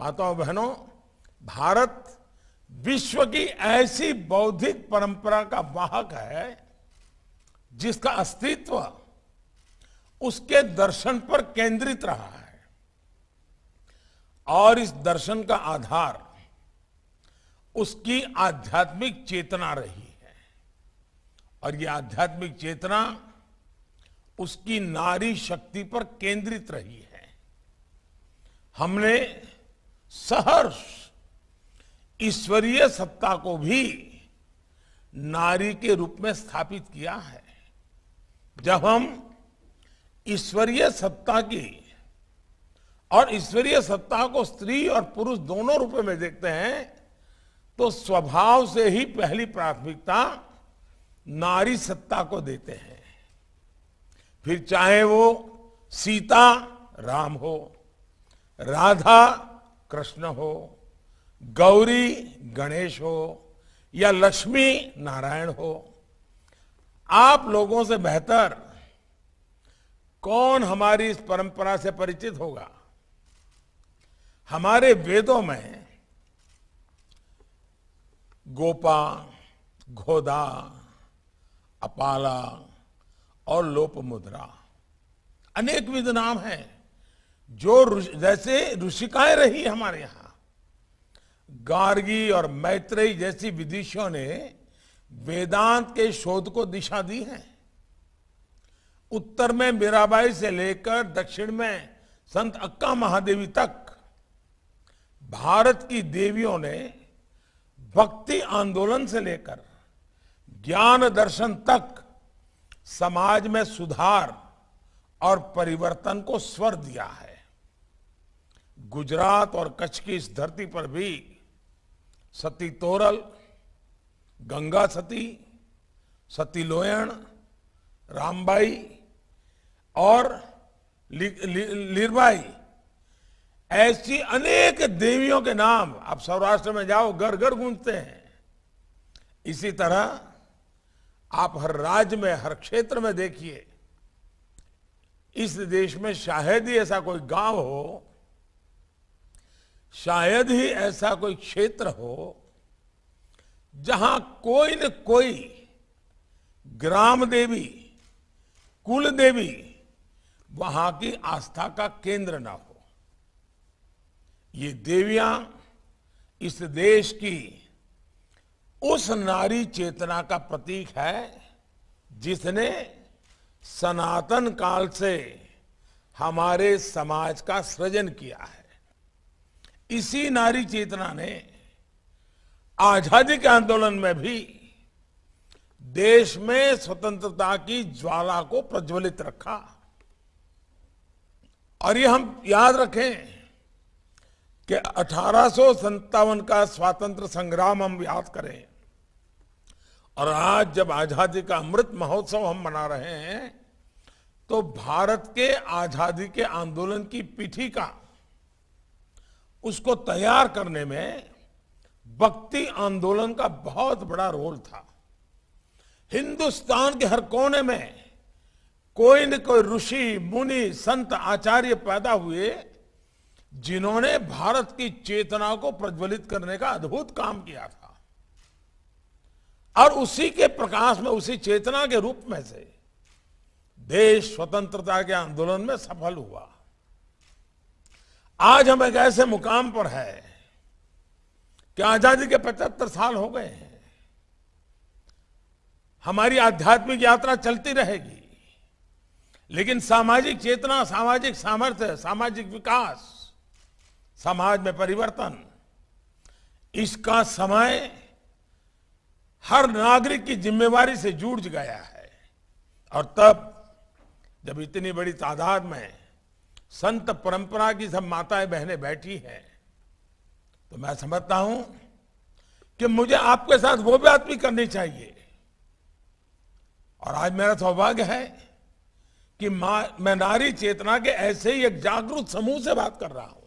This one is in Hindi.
माताओं बहनों भारत विश्व की ऐसी बौद्धिक परंपरा का वाहक है जिसका अस्तित्व उसके दर्शन पर केंद्रित रहा है और इस दर्शन का आधार उसकी आध्यात्मिक चेतना रही है और ये आध्यात्मिक चेतना उसकी नारी शक्ति पर केंद्रित रही है हमने सहर्ष ईश्वरीय सत्ता को भी नारी के रूप में स्थापित किया है जब हम ईश्वरीय सत्ता की और ईश्वरीय सत्ता को स्त्री और पुरुष दोनों रूप में देखते हैं तो स्वभाव से ही पहली प्राथमिकता नारी सत्ता को देते हैं फिर चाहे वो सीता राम हो राधा कृष्ण हो गौरी गणेश हो या लक्ष्मी नारायण हो आप लोगों से बेहतर कौन हमारी इस परंपरा से परिचित होगा हमारे वेदों में गोपा घोदा अपाला और लोप मुद्रा अनेक विध नाम हैं जो जैसे ऋषिकाएं रही हमारे यहां गार्गी और मैत्रेयी जैसी विदिशियों ने वेदांत के शोध को दिशा दी है उत्तर में मीराबाई से लेकर दक्षिण में संत अक्का महादेवी तक भारत की देवियों ने भक्ति आंदोलन से लेकर ज्ञान दर्शन तक समाज में सुधार और परिवर्तन को स्वर दिया है गुजरात और कच्छ की इस धरती पर भी सती तोरल गंगा सती सती लोयण रामबाई और लीरबाई ऐसी अनेक देवियों के नाम आप सौराष्ट्र में जाओ घर घर गूंजते हैं इसी तरह आप हर राज्य में हर क्षेत्र में देखिए इस देश में शायद ही ऐसा कोई गांव हो शायद ही ऐसा कोई क्षेत्र हो जहां कोई न कोई ग्राम देवी कुल देवी वहां की आस्था का केंद्र ना हो ये देवियां इस देश की उस नारी चेतना का प्रतीक है जिसने सनातन काल से हमारे समाज का सृजन किया है इसी नारी चेतना ने आजादी के आंदोलन में भी देश में स्वतंत्रता की ज्वाला को प्रज्वलित रखा और ये हम याद रखें कि अठारह का स्वातंत्र संग्राम हम याद करें और आज जब आजादी का अमृत महोत्सव हम मना रहे हैं तो भारत के आजादी के आंदोलन की पीठी का उसको तैयार करने में भक्ति आंदोलन का बहुत बड़ा रोल था हिंदुस्तान के हर कोने में कोई न कोई ऋषि मुनि संत आचार्य पैदा हुए जिन्होंने भारत की चेतना को प्रज्वलित करने का अद्भुत काम किया था और उसी के प्रकाश में उसी चेतना के रूप में से देश स्वतंत्रता के आंदोलन में सफल हुआ आज हम एक ऐसे मुकाम पर है कि आजादी के 75 साल हो गए हैं हमारी आध्यात्मिक यात्रा चलती रहेगी लेकिन सामाजिक चेतना सामाजिक सामर्थ्य सामाजिक विकास समाज में परिवर्तन इसका समय हर नागरिक की जिम्मेवारी से जुड़ गया है और तब जब इतनी बड़ी तादाद में संत परंपरा की सब माताएं बहनें बैठी हैं तो मैं समझता हूं कि मुझे आपके साथ वो बात भी करनी चाहिए और आज मेरा सौभाग्य है कि मैं नारी चेतना के ऐसे ही एक जागरूक समूह से बात कर रहा हूं